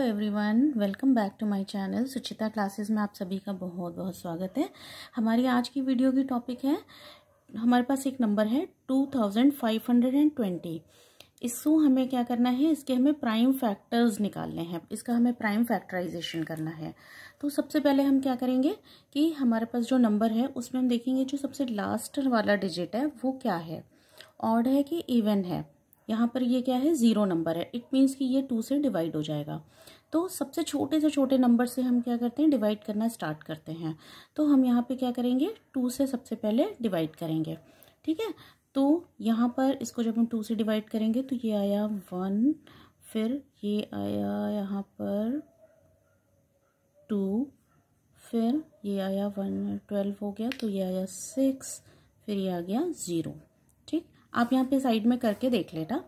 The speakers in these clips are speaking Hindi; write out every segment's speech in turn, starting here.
hello everyone welcome back to my channel Suchita classes में आप सभी का बहुत बहुत स्वागत है हमारी आज की वीडियो की टॉपिक है हमारे पास एक नंबर है two thousand five hundred and twenty इसको हमें क्या करना है इसके हमें प्राइम फैक्टर्स निकालने हैं इसका हमें प्राइम फैक्टराइजेशन करना है तो सबसे पहले हम क्या करेंगे कि हमारे पास जो नंबर है उसमें हम देखेंगे जो सबसे लास्ट वाला डिजिट है वो क्या है ऑड है कि इवन है यहाँ पर ये क्या है ज़ीरो नंबर है इट मीन्स कि ये टू से डिवाइड हो जाएगा तो सबसे छोटे से छोटे नंबर से हम क्या करते हैं डिवाइड करना स्टार्ट करते हैं तो हम यहाँ पे क्या करेंगे टू से सबसे पहले डिवाइड करेंगे ठीक है तो यहाँ पर इसको जब हम टू से डिवाइड करेंगे तो ये आया वन फिर ये आया यहाँ पर टू फिर ये आया वन ट्वेल्व हो गया तो ये आया सिक्स फिर ये आ गया ज़ीरो ठीक आप यहाँ पे साइड में करके देख लेना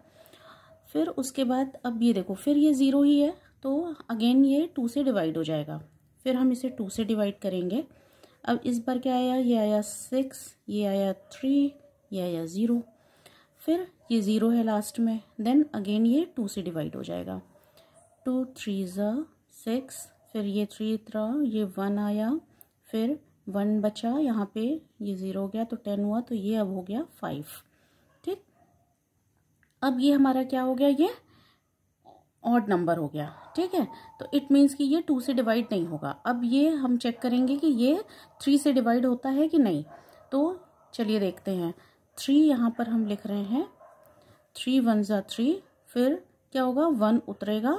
फिर उसके बाद अब ये देखो फिर ये ज़ीरो ही है तो अगेन ये टू से डिवाइड हो जाएगा फिर हम इसे टू से डिवाइड करेंगे अब इस बार क्या आया ये आया सिक्स ये आया थ्री ये आया ज़ीरो फिर ये ज़ीरो है लास्ट में देन अगेन ये टू से डिवाइड हो जाएगा टू थ्री ज़ा सिक्स फिर ये थ्री त्रा ये वन आया फिर वन बचा यहाँ पे ये ज़ीरो हो गया तो टेन हुआ तो ये अब हो गया फाइव अब ये हमारा क्या हो गया ये ऑड नंबर हो गया ठीक है तो इट मीन्स कि ये टू से डिवाइड नहीं होगा अब ये हम चेक करेंगे कि ये थ्री से डिवाइड होता है कि नहीं तो चलिए देखते हैं थ्री यहाँ पर हम लिख रहे हैं थ्री वन ज़ा थ्री फिर क्या होगा वन उतरेगा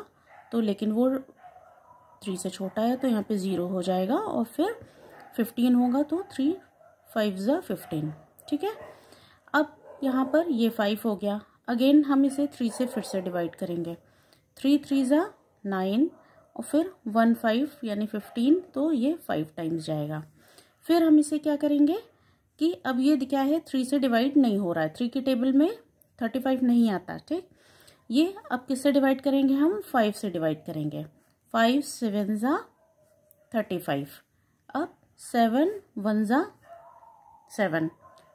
तो लेकिन वो थ्री से छोटा है तो यहाँ पे ज़ीरो हो जाएगा और फिर फिफ्टीन होगा तो थ्री फाइव ज़ा फिफ्टीन ठीक है अब यहाँ पर ये फाइव हो गया अगेन हम इसे थ्री से फिर से डिवाइड करेंगे थ्री थ्री ज़ा नाइन और फिर वन फाइव यानी फिफ्टीन तो ये फाइव टाइम्स जाएगा फिर हम इसे क्या करेंगे कि अब ये क्या है थ्री से डिवाइड नहीं हो रहा है थ्री के टेबल में थर्टी फाइव नहीं आता ठीक ये अब किससे डिवाइड करेंगे हम फाइव से डिवाइड करेंगे फाइव सेवन ज़ा थर्टी फाइव अब सेवन वन ज़ा सेवन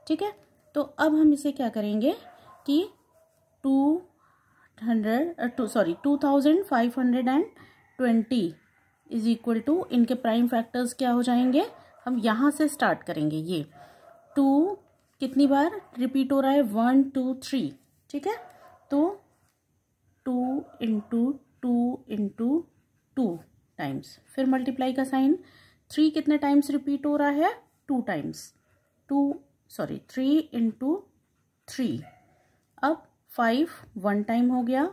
ठीक है तो अब हम इसे क्या करेंगे कि two hundred two sorry two thousand five hundred and twenty is equal to इनके प्राइम फैक्टर्स क्या हो जाएंगे हम यहाँ से स्टार्ट करेंगे ये टू कितनी बार रिपीट हो रहा है वन टू थ्री ठीक है तो two into two into two times फिर मल्टीप्लाई का साइन थ्री कितने टाइम्स रिपीट हो रहा है two times two sorry three into three अब फाइव वन टाइम हो गया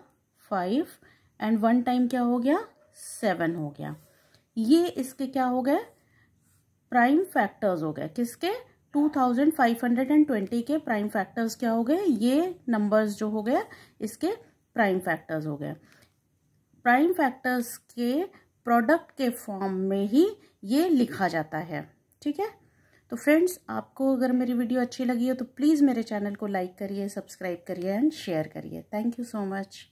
फाइव एंड वन टाइम क्या हो गया सेवन हो गया ये इसके क्या हो गए प्राइम फैक्टर्स हो गए किसके two thousand five hundred and twenty के प्राइम फैक्टर्स क्या हो गए ये नंबर्स जो हो गए इसके प्राइम फैक्टर्स हो गए प्राइम फैक्टर्स के प्रोडक्ट के फॉर्म में ही ये लिखा जाता है ठीक है तो फ्रेंड्स आपको अगर मेरी वीडियो अच्छी लगी हो तो प्लीज़ मेरे चैनल को लाइक करिए सब्सक्राइब करिए एंड शेयर करिए थैंक यू सो मच